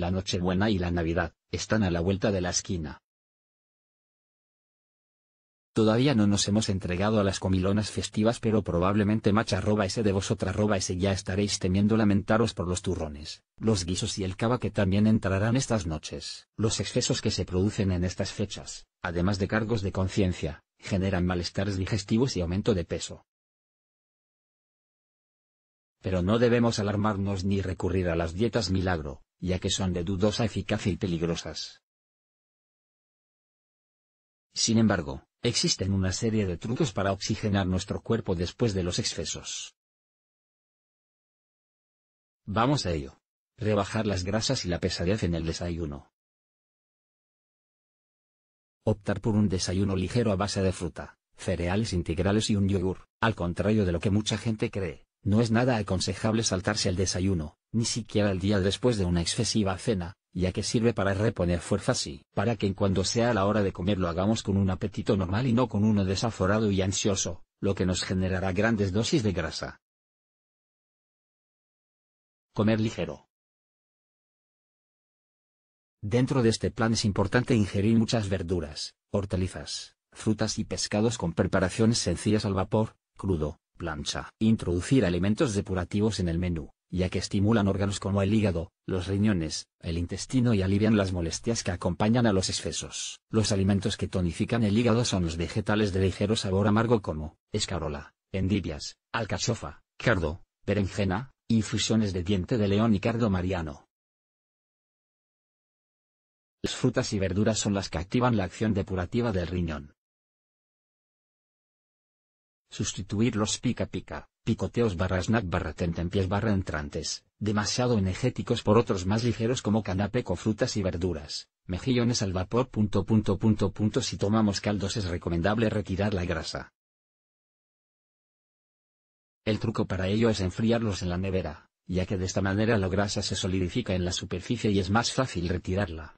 la Nochebuena y la Navidad, están a la vuelta de la esquina. Todavía no nos hemos entregado a las comilonas festivas pero probablemente macha arroba ese de vosotras roba ese ya estaréis temiendo lamentaros por los turrones, los guisos y el cava que también entrarán estas noches. Los excesos que se producen en estas fechas, además de cargos de conciencia, generan malestares digestivos y aumento de peso. Pero no debemos alarmarnos ni recurrir a las dietas milagro, ya que son de dudosa eficacia y peligrosas. Sin embargo, existen una serie de trucos para oxigenar nuestro cuerpo después de los excesos. Vamos a ello. Rebajar las grasas y la pesadez en el desayuno. Optar por un desayuno ligero a base de fruta, cereales integrales y un yogur, al contrario de lo que mucha gente cree, no es nada aconsejable saltarse el desayuno, ni siquiera el día después de una excesiva cena, ya que sirve para reponer fuerzas y para que en cuando sea la hora de comer lo hagamos con un apetito normal y no con uno desaforado y ansioso, lo que nos generará grandes dosis de grasa. Comer ligero. Dentro de este plan es importante ingerir muchas verduras, hortalizas, frutas y pescados con preparaciones sencillas al vapor, crudo, plancha. Introducir alimentos depurativos en el menú, ya que estimulan órganos como el hígado, los riñones, el intestino y alivian las molestias que acompañan a los excesos. Los alimentos que tonifican el hígado son los vegetales de ligero sabor amargo como escarola, endivias, alcachofa, cardo, berenjena, infusiones de diente de león y cardo mariano. Las frutas y verduras son las que activan la acción depurativa del riñón. Sustituir los pica pica, picoteos barra snack barra pies barra entrantes, demasiado energéticos por otros más ligeros como canape con frutas y verduras, mejillones al vapor. Punto, punto, punto, punto. Si tomamos caldos es recomendable retirar la grasa. El truco para ello es enfriarlos en la nevera, ya que de esta manera la grasa se solidifica en la superficie y es más fácil retirarla.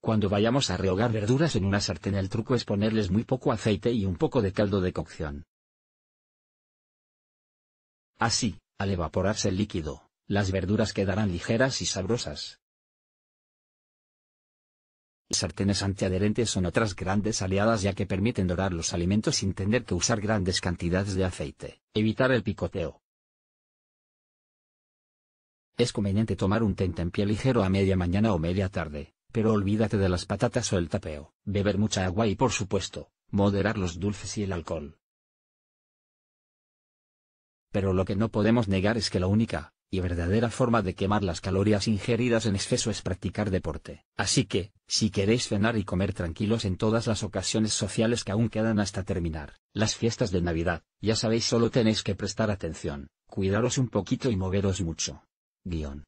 Cuando vayamos a rehogar verduras en una sartén el truco es ponerles muy poco aceite y un poco de caldo de cocción. Así, al evaporarse el líquido, las verduras quedarán ligeras y sabrosas. Sartenes antiadherentes son otras grandes aliadas ya que permiten dorar los alimentos sin tener que usar grandes cantidades de aceite, evitar el picoteo. Es conveniente tomar un tentempié ligero a media mañana o media tarde, pero olvídate de las patatas o el tapeo, beber mucha agua y por supuesto, moderar los dulces y el alcohol. Pero lo que no podemos negar es que la única, y verdadera forma de quemar las calorías ingeridas en exceso es practicar deporte. Así que, si queréis cenar y comer tranquilos en todas las ocasiones sociales que aún quedan hasta terminar las fiestas de Navidad, ya sabéis solo tenéis que prestar atención, cuidaros un poquito y moveros mucho. Guión.